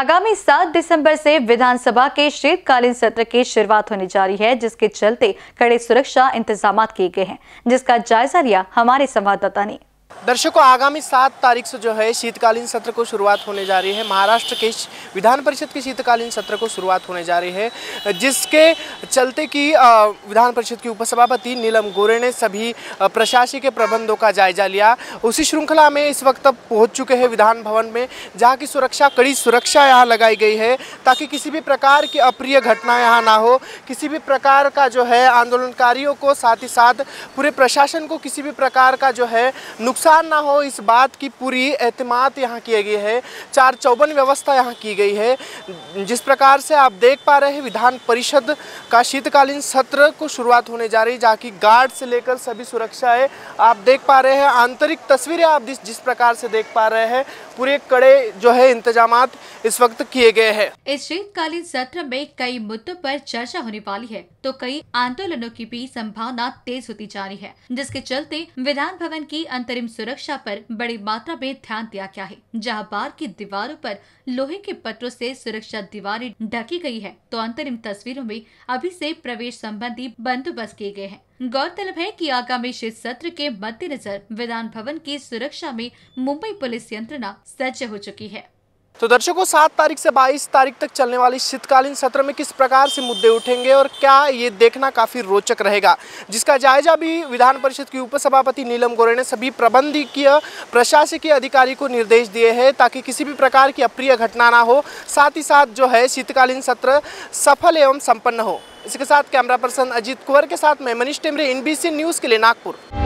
आगामी 7 दिसंबर से विधानसभा के शीतकालीन सत्र की शुरुआत होने जा रही है जिसके चलते कड़े सुरक्षा इंतजाम किए गए हैं जिसका जायजा लिया हमारे संवाददाता ने दर्शकों आगामी सात तारीख से जो है शीतकालीन सत्र को शुरुआत होने जा रही है महाराष्ट्र के विधान परिषद के शीतकालीन सत्र को शुरुआत होने जा रही है जिसके चलते कि विधान परिषद की उपसभापति नीलम गोरे ने सभी प्रशासकीय प्रबंधों का जायजा लिया उसी श्रृंखला में इस वक्त पहुंच चुके हैं विधान भवन में जहाँ की सुरक्षा कड़ी सुरक्षा यहाँ लगाई गई है ताकि किसी भी प्रकार की अप्रिय घटना यहाँ ना हो किसी भी प्रकार का जो है आंदोलनकारियों को साथ ही साथ पूरे प्रशासन को किसी भी प्रकार का जो है नुकसान ना हो इस बात की पूरी एतमाद यहाँ की गई है चार चौबन व्यवस्था यहाँ की गई गई है जिस प्रकार से आप देख पा रहे हैं विधान परिषद का शीतकालीन सत्र को शुरुआत होने जा रही है जहाँ की गार्ड से लेकर सभी सुरक्षा है आप देख पा रहे हैं आंतरिक तस्वीरें आप जिस प्रकार से देख पा रहे हैं पूरे कड़े जो है इंतजाम इस वक्त किए गए हैं इस शीतकालीन सत्र में कई मुद्दों पर चर्चा होने वाली है तो कई आंदोलनों की भी संभावना तेज होती जा रही है जिसके चलते विधान भवन की अंतरिम सुरक्षा पर बड़ी मात्रा में ध्यान दिया गया है जहां बार की दीवारों पर लोहे के पत्रों से सुरक्षा दीवारें ढकी गई है तो अंतरिम तस्वीरों में अभी से प्रवेश संबंधी बंदोबस्त किए गए हैं गौरतलब है कि आगामी शीत सत्र के मद्देनजर विधान भवन की सुरक्षा में मुंबई पुलिस यंत्रणा सज्ज हो चुकी है तो दर्शकों सात तारीख से बाईस तारीख तक चलने वाली शीतकालीन सत्र में किस प्रकार से मुद्दे उठेंगे और क्या ये देखना काफ़ी रोचक रहेगा जिसका जायजा भी विधान परिषद की उपसभापति नीलम गोरे ने सभी प्रबंधकीय प्रशासकीय अधिकारी को निर्देश दिए हैं ताकि किसी भी प्रकार की अप्रिय घटना ना हो साथ ही साथ जो है शीतकालीन सत्र सफल एवं संपन्न हो इसके साथ कैमरा पर्सन अजीत कुंवर के साथ मैं मनीष टेमरे इन न्यूज़ के लिए नागपुर